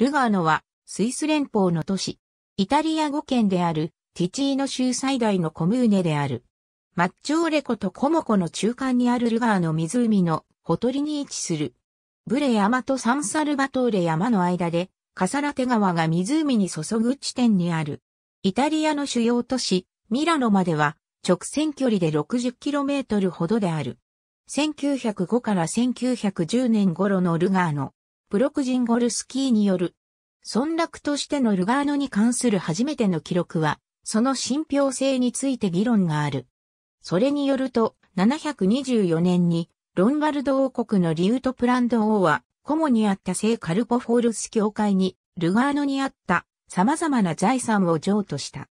ルガーノはスイス連邦の都市。イタリア語圏であるティチーノ州最大のコムーネである。マッチョーレコとコモコの中間にあるルガーの湖のほとりに位置する。ブレ山とサンサルバトーレ山の間で、カサラテ川が湖に注ぐ地点にある。イタリアの主要都市、ミラノまでは直線距離で 60km ほどである。1905から1910年頃のルガーノ。プロクジンゴルスキーによる、村落としてのルガーノに関する初めての記録は、その信憑性について議論がある。それによると、724年に、ロンバルド王国のリュートプランド王は、コモにあった聖カルポフォールス教会に、ルガーノにあった様々な財産を譲渡した。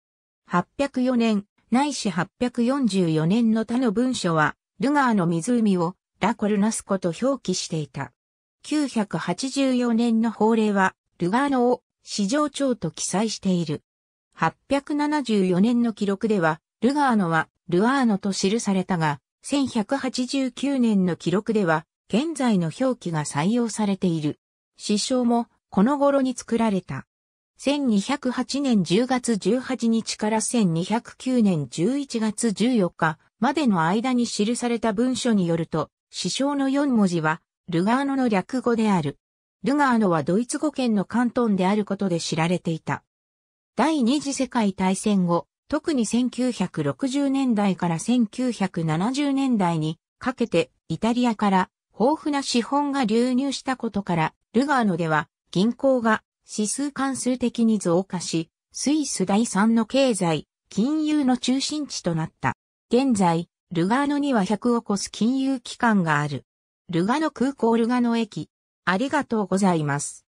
804年、ないし844年の他の文書は、ルガーの湖をラコルナスコと表記していた。1984年の法令は、ルガーノを市場長と記載している。874年の記録では、ルガーノはルアーノと記されたが、1189年の記録では、現在の表記が採用されている。師匠も、この頃に作られた。1208年10月18日から1209年11月14日までの間に記された文書によると、師匠の4文字は、ルガーノの略語である。ルガーノはドイツ語圏の関東であることで知られていた。第二次世界大戦後、特に1960年代から1970年代にかけてイタリアから豊富な資本が流入したことから、ルガーノでは銀行が指数関数的に増加し、スイス第3の経済、金融の中心地となった。現在、ルガーノには100を超す金融機関がある。ルガノ空港ルガノ駅。ありがとうございます。